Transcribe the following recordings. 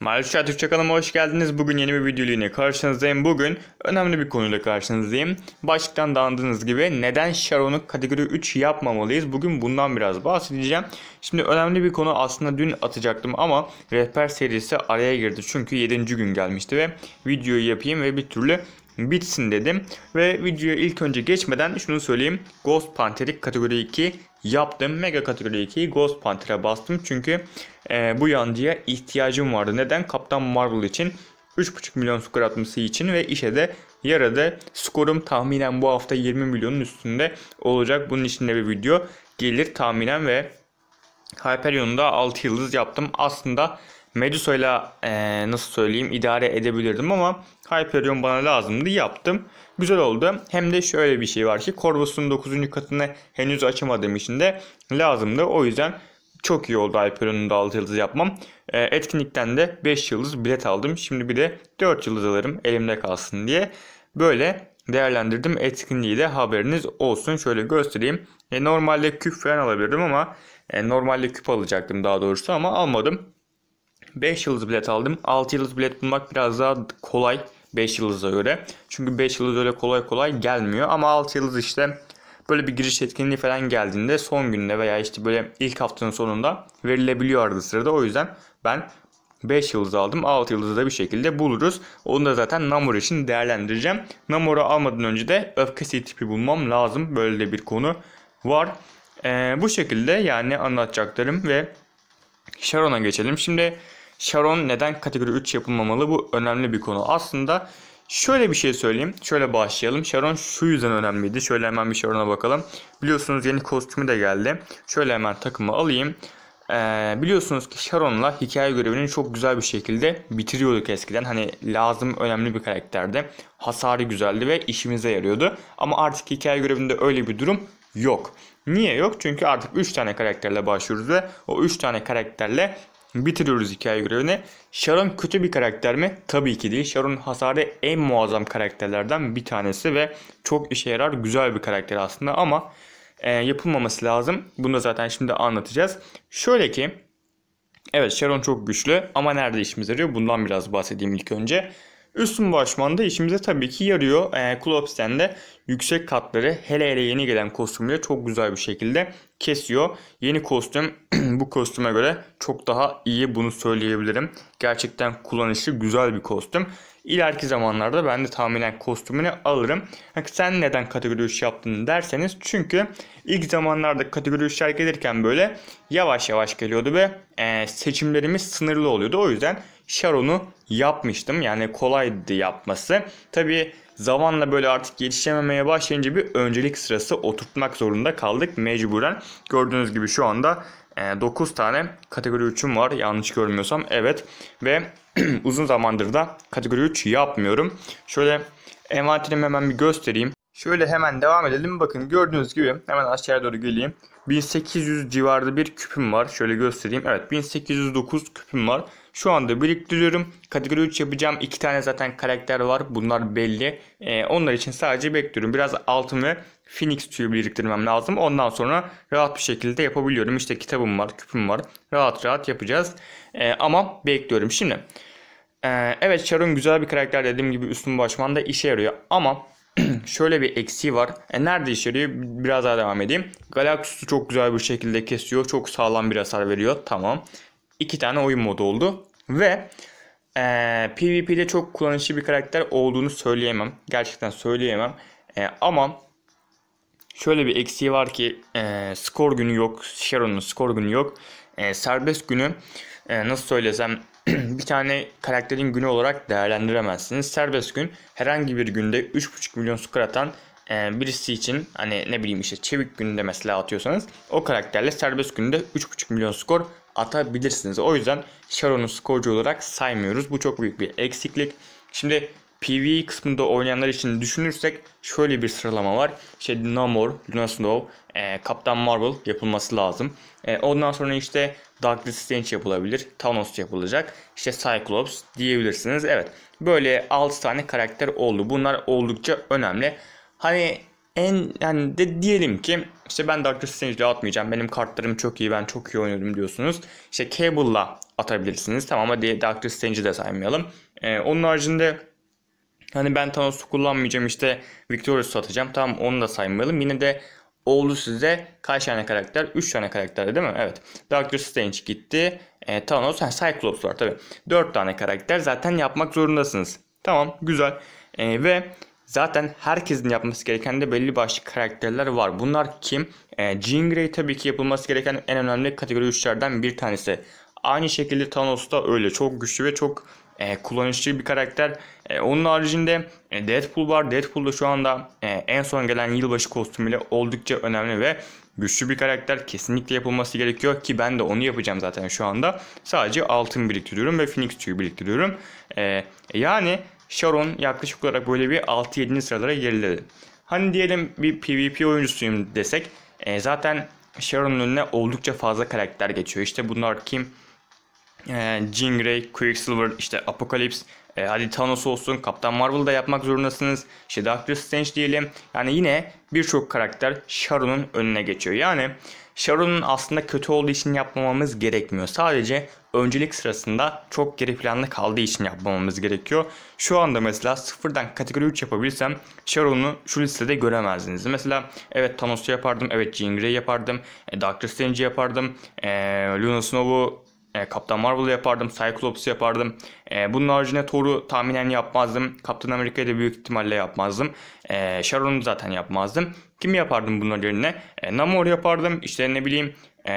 Maluşa Türkçe kanalıma hoş geldiniz. Bugün yeni bir videoyla yine karşınızdayım. Bugün önemli bir konuyla karşınızdayım. Başlıktan da anladığınız gibi neden Sharon'u kategori 3 yapmamalıyız? Bugün bundan biraz bahsedeceğim. Şimdi önemli bir konu aslında dün atacaktım ama rehber serisi araya girdi. Çünkü 7. gün gelmişti ve videoyu yapayım ve bir türlü bitsin dedim. Ve videoya ilk önce geçmeden şunu söyleyeyim. Ghost Panther'i kategori 2 yaptım. Mega kategori 2'yi Ghost Panther'a bastım. Çünkü e, bu yancıya ihtiyacım vardı. Neden? Kaptan Marvel için 3.5 milyon skor atması için ve işe de yaradı. Skorum tahminen bu hafta 20 milyonun üstünde olacak. Bunun için de bir video gelir tahminen ve Hyperion'u da 6 yıldız yaptım. Aslında Medusa ile e, nasıl söyleyeyim idare edebilirdim ama Hyperion bana lazımdı yaptım. Güzel oldu. Hem de şöyle bir şey var ki Corvus'un 9. katını henüz açamadığım için de lazımdı. O yüzden çok iyi oldu Hyperion'un da 6 yıldız yapmam. E, etkinlikten de 5 yıldız bilet aldım. Şimdi bir de 4 yıldız alırım elimde kalsın diye. Böyle değerlendirdim. Etkinliği de haberiniz olsun. Şöyle göstereyim. E, normalde küp falan alabilirdim ama e, normalde küp alacaktım daha doğrusu ama almadım. 5 yıldız bilet aldım. 6 yıldız bilet bulmak biraz daha kolay. 5 yıldıza göre. Çünkü 5 yıldız öyle kolay kolay gelmiyor ama 6 yıldız işte böyle bir giriş etkinliği falan geldiğinde son günde veya işte böyle ilk haftanın sonunda verilebiliyor arada sırada. O yüzden ben 5 yıldız aldım. 6 yıldızı da bir şekilde buluruz. Onu da zaten Namor için değerlendireceğim. Namor'u almadan önce de öfke tipi bulmam lazım. Böyle de bir konu var. Ee, bu şekilde yani anlatacaklarım ve Sharon'a geçelim. Şimdi Sharon neden kategori 3 yapılmamalı? Bu önemli bir konu. Aslında şöyle bir şey söyleyeyim. Şöyle başlayalım. Sharon şu yüzden önemliydi. Şöyle hemen bir Sharon'a bakalım. Biliyorsunuz yeni kostümü de geldi. Şöyle hemen takımı alayım. Ee, biliyorsunuz ki Sharon'la hikaye görevini çok güzel bir şekilde bitiriyorduk eskiden. Hani lazım önemli bir karakterdi. Hasarı güzeldi ve işimize yarıyordu. Ama artık hikaye görevinde öyle bir durum yok. Niye yok? Çünkü artık 3 tane karakterle başlıyoruz ve o 3 tane karakterle bitiriyoruz hikaye görevini. Sharon kötü bir karakter mi? Tabii ki değil. Sharon hasarı en muazzam karakterlerden bir tanesi ve çok işe yarar güzel bir karakter aslında ama e, yapılmaması lazım. Bunu da zaten şimdi anlatacağız. Şöyle ki evet Sharon çok güçlü ama nerede işimize yarıyor? Bundan biraz bahsedeyim ilk önce. Üstün başman da işimize tabii ki yarıyor. E, ee, Klopsten de yüksek katları hele hele yeni gelen kostümle çok güzel bir şekilde kesiyor. Yeni kostüm bu kostüme göre çok daha iyi bunu söyleyebilirim. Gerçekten kullanışlı güzel bir kostüm. İleriki zamanlarda ben de tahminen kostümünü alırım. Sen neden kategori 3 yaptın derseniz çünkü ilk zamanlarda kategori 3'ler gelirken böyle yavaş yavaş geliyordu ve e, seçimlerimiz sınırlı oluyordu. O yüzden Sharon'u yapmıştım. Yani kolaydı yapması. Tabi zamanla böyle artık yetişememeye başlayınca bir öncelik sırası oturtmak zorunda kaldık mecburen. Gördüğünüz gibi şu anda 9 e, tane kategori 3'üm var yanlış görmüyorsam. Evet ve uzun zamandır da kategori 3 yapmıyorum. Şöyle envanterimi hemen bir göstereyim. Şöyle hemen devam edelim. Bakın gördüğünüz gibi hemen aşağıya doğru geleyim. 1800 civarında bir küpüm var. Şöyle göstereyim. Evet 1809 küpüm var. Şu anda biriktiriyorum. Kategori 3 yapacağım. 2 tane zaten karakter var. Bunlar belli. Ee, onlar için sadece bekliyorum. Biraz altın ve Phoenix tüyü biriktirmem lazım. Ondan sonra rahat bir şekilde yapabiliyorum. İşte kitabım var, küpüm var. Rahat rahat yapacağız. Ee, ama bekliyorum. Şimdi ee, evet Charon güzel bir karakter dediğim gibi üstün başman da işe yarıyor. Ama şöyle bir eksiği var. E nerede işe yarıyor? Biraz daha devam edeyim. Galactus'u çok güzel bir şekilde kesiyor. Çok sağlam bir hasar veriyor. Tamam iki tane oyun modu oldu. Ve e, PvP'de çok kullanışlı bir karakter olduğunu söyleyemem. Gerçekten söyleyemem. E, ama şöyle bir eksiği var ki e, skor günü yok. Sharon'un skor günü yok. E, serbest günü e, nasıl söylesem bir tane karakterin günü olarak değerlendiremezsiniz. Serbest gün herhangi bir günde 3.5 milyon skor atan e, birisi için hani ne bileyim işte çevik günde mesela atıyorsanız o karakterle serbest günde 3.5 milyon skor atabilirsiniz. O yüzden Sharon'u skorcu olarak saymıyoruz. Bu çok büyük bir eksiklik. Şimdi PV kısmında oynayanlar için düşünürsek şöyle bir sıralama var. İşte Namor, Luna Snow, e, Kaptan Marvel yapılması lazım. E, ondan sonra işte Darkness Strange yapılabilir. Thanos yapılacak. İşte Cyclops diyebilirsiniz. Evet böyle 6 tane karakter oldu. Bunlar oldukça önemli. Hani en yani de diyelim ki işte ben Dark Strange'le atmayacağım. Benim kartlarım çok iyi. Ben çok iyi oynuyorum diyorsunuz. İşte Cable'la atabilirsiniz. Tamam hadi Dark Strange'i de saymayalım. Ee, onun haricinde hani ben Thanos'u kullanmayacağım İşte Victorious'u atacağım. Tamam onu da saymayalım. Yine de oldu size kaç tane karakter? 3 tane karakter değil mi? Evet. Doctor Strange gitti. E, Thanos, yani Cyclops var tabii. 4 tane karakter zaten yapmak zorundasınız. Tamam güzel. E, ve Zaten herkesin yapması gereken de belli başlı karakterler var. Bunlar kim? E, Jean Grey tabii ki yapılması gereken en önemli kategori 3'lerden bir tanesi. Aynı şekilde Thanos da öyle. Çok güçlü ve çok e, kullanışlı bir karakter. E, onun haricinde e, Deadpool var. Deadpool da şu anda e, en son gelen yılbaşı kostümüyle oldukça önemli ve güçlü bir karakter. Kesinlikle yapılması gerekiyor ki ben de onu yapacağım zaten şu anda. Sadece altın biriktiriyorum ve Phoenix tüyü biriktiriyorum. E, yani Sharon yaklaşık olarak böyle bir 6-7. sıralara geriledi. Hani diyelim bir PvP oyuncusuyum desek e, zaten Sharon'un önüne oldukça fazla karakter geçiyor. İşte bunlar kim? E, Jean Grey, Quicksilver, işte Apocalypse, e, hadi Thanos olsun, Kaptan Marvel da yapmak zorundasınız. İşte Doctor Strange diyelim. Yani yine birçok karakter Sharon'un önüne geçiyor. Yani Sharon'un aslında kötü olduğu için yapmamamız gerekmiyor. Sadece öncelik sırasında çok geri planda kaldığı için yapmamamız gerekiyor. Şu anda mesela sıfırdan kategori 3 yapabilsem Sharon'u şu listede göremezdiniz. Mesela evet Thanos'u yapardım, evet Jean Grey yapardım, e, Doctor Strange'i yapardım, e, Luna Snow'u e, Kaptan Marvel'ı yapardım, Cyclops'u yapardım. E, bunun haricinde Thor'u tahminen yapmazdım. Kaptan Amerika'yı da büyük ihtimalle yapmazdım. E, Sharon'u zaten yapmazdım. Kim yapardım bunların yerine? E, Namor yapardım. İşte ne bileyim e,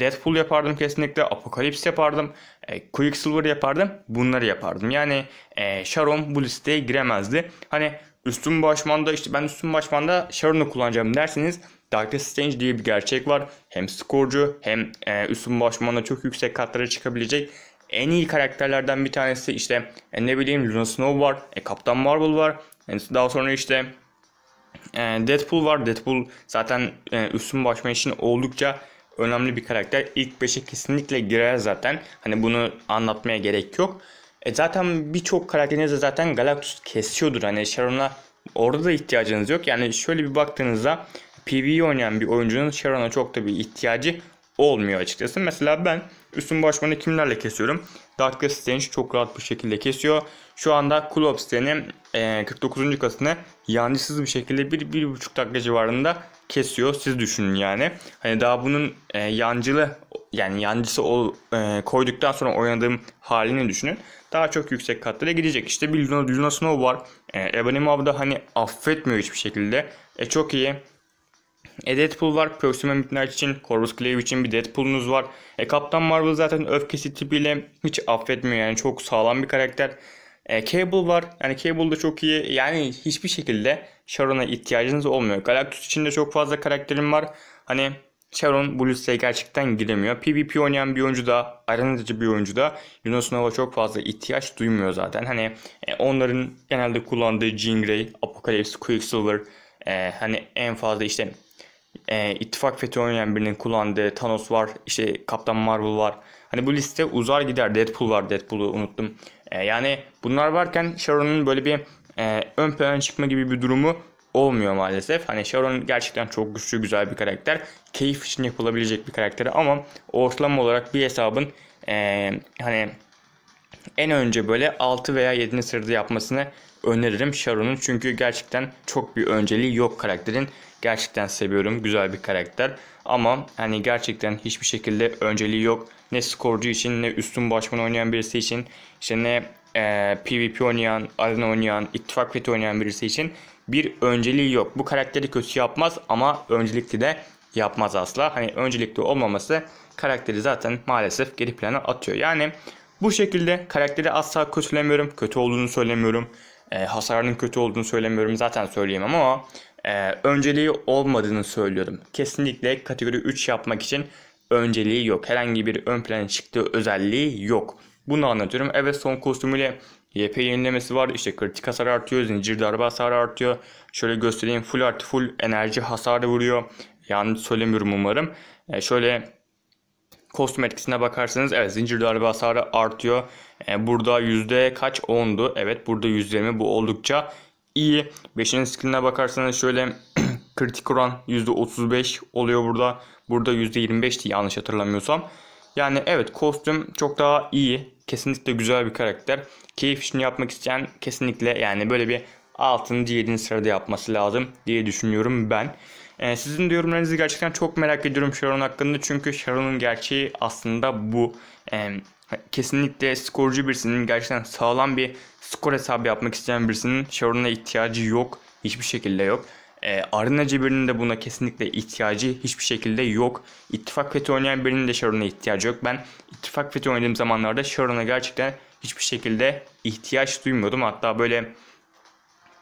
Deadpool yapardım kesinlikle. Apocalypse yapardım. E, Quicksilver yapardım. Bunları yapardım. Yani e, Sharon bu listeye giremezdi. Hani üstün başmanda işte ben üstün başmanda Sharon'u kullanacağım derseniz Doctor Strange diye bir gerçek var. Hem skorcu hem e, üstün başmana çok yüksek katlara çıkabilecek en iyi karakterlerden bir tanesi işte e, ne bileyim Luna Snow var, e, Kaptan Marvel var. E, daha sonra işte e, Deadpool var. Deadpool zaten e, üstün başman için oldukça önemli bir karakter. İlk 5'e kesinlikle girer zaten. Hani bunu anlatmaya gerek yok. E zaten birçok karakteriniz de zaten Galactus kesiyordur. Hani Sharon'a orada da ihtiyacınız yok. Yani şöyle bir baktığınızda PvE oynayan bir oyuncunun Sharon'a çok da bir ihtiyacı olmuyor açıkçası. Mesela ben üstün başmanı kimlerle kesiyorum? Darker Strange çok rahat bir şekilde kesiyor. Şu anda Cool Obsidian'in e, 49. kasını yancısız bir şekilde 1-1,5 dakika civarında kesiyor. Siz düşünün yani. Hani daha bunun e, yancılı yani yancısı ol, e, koyduktan sonra oynadığım halini düşünün. Daha çok yüksek katlara gidecek. İşte bir Luna, Luna Snow var. E, Ebony Mav'da hani affetmiyor hiçbir şekilde. E, çok iyi. E Deadpool var. Proxima Midnight için. Corvus Glaive için bir Deadpool'unuz var. E Kaptan Marvel zaten öfkesi tipiyle hiç affetmiyor. Yani çok sağlam bir karakter. E, Cable var. Yani Cable da çok iyi. Yani hiçbir şekilde Sharon'a ihtiyacınız olmuyor. Galactus için de çok fazla karakterim var. Hani Sharon bu listeye gerçekten giremiyor. PvP oynayan bir oyuncu da, aranızcı bir oyuncu da Yunus Nova çok fazla ihtiyaç duymuyor zaten. Hani e, onların genelde kullandığı Jean Grey, Apocalypse, Quicksilver, e, hani en fazla işte e, ittifak fethi oynayan birinin kullandığı Thanos var, işte Kaptan Marvel var. Hani bu liste uzar gider. Deadpool var, Deadpool'u unuttum. E, yani bunlar varken Sharon'un böyle bir e, ön plana çıkma gibi bir durumu olmuyor maalesef. Hani Sharon gerçekten çok güçlü, güzel bir karakter. Keyif için yapılabilecek bir karakter ama ortalama olarak bir hesabın e, hani en önce böyle 6 veya 7. sırada yapmasını öneririm Sharon'un. Çünkü gerçekten çok bir önceliği yok karakterin. Gerçekten seviyorum. Güzel bir karakter. Ama hani gerçekten hiçbir şekilde önceliği yok. Ne skorcu için ne üstün başman oynayan birisi için işte ne e, PvP oynayan, arena oynayan, ittifak feti oynayan birisi için bir önceliği yok. Bu karakteri kötü yapmaz ama öncelikli de yapmaz asla. Hani öncelikli olmaması karakteri zaten maalesef geri plana atıyor. Yani bu şekilde karakteri asla kötülemiyorum. Kötü olduğunu söylemiyorum. E, hasarının kötü olduğunu söylemiyorum. Zaten söyleyemem ama e, önceliği olmadığını söylüyorum. Kesinlikle kategori 3 yapmak için önceliği yok. Herhangi bir ön plana çıktığı özelliği yok. Bunu anlatıyorum. Evet son kostümüyle YP yenilemesi var. İşte kritik hasar artıyor. Zincir darbe hasarı artıyor. Şöyle göstereyim. Full art, full enerji hasarı vuruyor. Yani söylemiyorum umarım. E, şöyle kostüm etkisine bakarsanız evet zincir darbe hasarı artıyor. E, burada yüzde kaç? 10'du. Evet burada %20 bu oldukça iyi. 5. skilline bakarsanız şöyle kritik oran %35 oluyor burada. Burada %25'ti yanlış hatırlamıyorsam. Yani evet kostüm çok daha iyi. Kesinlikle güzel bir karakter. Keyif işini yapmak isteyen kesinlikle yani böyle bir 6. 7. sırada yapması lazım diye düşünüyorum ben. Ee, sizin de yorumlarınızı gerçekten çok merak ediyorum Sharon hakkında. Çünkü Sharon'un gerçeği aslında bu. Ee, kesinlikle skorcu birisinin gerçekten sağlam bir skor hesabı yapmak isteyen birisinin Sharon'a ihtiyacı yok. Hiçbir şekilde yok. E, ee, Arena Cebir'in de buna kesinlikle ihtiyacı hiçbir şekilde yok. İttifak FETÖ oynayan birinin de Sharon'a ihtiyacı yok. Ben İttifak FETÖ oynadığım zamanlarda Sharon'a gerçekten hiçbir şekilde ihtiyaç duymuyordum. Hatta böyle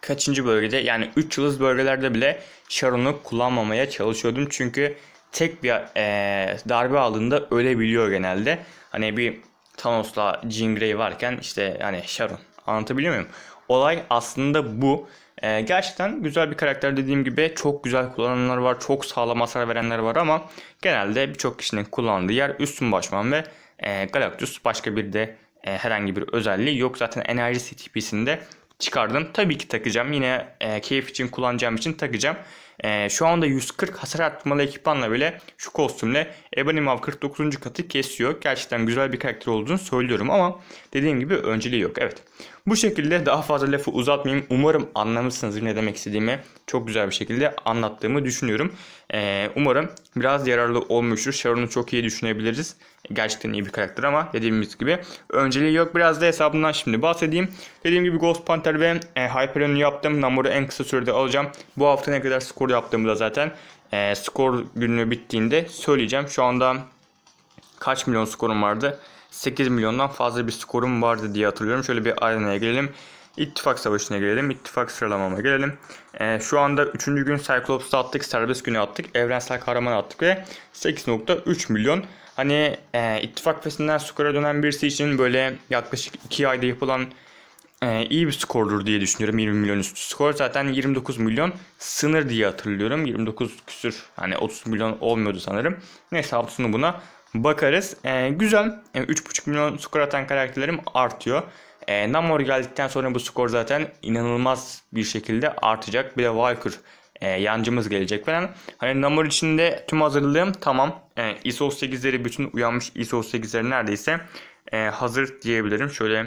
kaçıncı bölgede yani 3 yıldız bölgelerde bile Sharon'u kullanmamaya çalışıyordum. Çünkü tek bir e, darbe aldığında ölebiliyor genelde. Hani bir Thanos'la Jean Grey varken işte yani Sharon Anlatabiliyor muyum? Olay aslında bu. Ee, gerçekten güzel bir karakter dediğim gibi çok güzel kullananlar var. Çok sağlam hasar verenler var ama genelde birçok kişinin kullandığı yer üstün başman ve e, Galactus başka bir de e, herhangi bir özelliği yok. Zaten enerji tipisinde çıkardım. Tabii ki takacağım. Yine e, keyif için kullanacağım için takacağım. E, şu anda 140 hasar atmalı ekipmanla bile şu kostümle Ebonimov 49. katı kesiyor. Gerçekten güzel bir karakter olduğunu söylüyorum ama dediğim gibi önceliği yok. Evet. Bu şekilde daha fazla lafı uzatmayayım. Umarım anlamışsınızdır ne demek istediğimi. Çok güzel bir şekilde anlattığımı düşünüyorum. Ee, umarım biraz yararlı olmuştur. Sharon'u çok iyi düşünebiliriz. Gerçekten iyi bir karakter ama dediğimiz gibi. Önceliği yok. Biraz da hesabından şimdi bahsedeyim. Dediğim gibi Ghost Panther ve e, Hyperion'u yaptım. namuru en kısa sürede alacağım. Bu hafta ne kadar skor yaptığımı da zaten e, skor günü bittiğinde söyleyeceğim. Şu anda kaç milyon skorum vardı? 8 milyondan fazla bir skorum vardı diye hatırlıyorum. Şöyle bir arenaya gelelim. İttifak Savaşı'na gelelim. İttifak sıralamama gelelim. E, şu anda 3. gün Cyclops'ta attık. Serbest günü attık. Evrensel Kahraman attık ve 8.3 milyon. Hani e, İttifak Fesi'nden skora dönen birisi için böyle yaklaşık 2 ayda yapılan e, iyi bir skordur diye düşünüyorum. 20 milyon üstü skor. Zaten 29 milyon sınır diye hatırlıyorum. 29 küsür hani 30 milyon olmuyordu sanırım. Neyse haftasını buna bakarız. E, güzel. E, ee, 3.5 milyon skor atan karakterlerim artıyor. E, Namor geldikten sonra bu skor zaten inanılmaz bir şekilde artacak. Bir de Walker e, yancımız gelecek falan. Hani Namor için de tüm hazırlığım tamam. E, ISOS 8'leri bütün uyanmış ISO 8'leri neredeyse e, hazır diyebilirim. Şöyle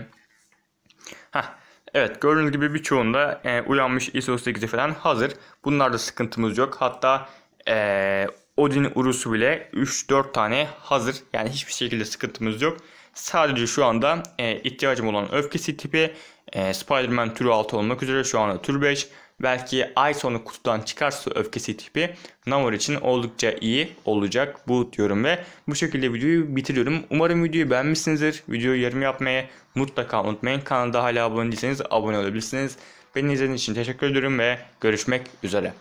Heh. Evet gördüğünüz gibi birçoğunda e, uyanmış ISO 8'i falan hazır. Bunlarda sıkıntımız yok. Hatta e, Odin Urusu bile 3-4 tane hazır. Yani hiçbir şekilde sıkıntımız yok. Sadece şu anda e, ihtiyacım olan öfkesi tipi e, Spider-Man türü 6 olmak üzere şu anda tür 5. Belki ay sonu kutudan çıkarsa öfkesi tipi Namor için oldukça iyi olacak bu diyorum ve bu şekilde videoyu bitiriyorum. Umarım videoyu beğenmişsinizdir. Videoyu yarım yapmayı mutlaka unutmayın. Kanalda hala abone değilseniz abone olabilirsiniz. Beni izlediğiniz için teşekkür ediyorum ve görüşmek üzere.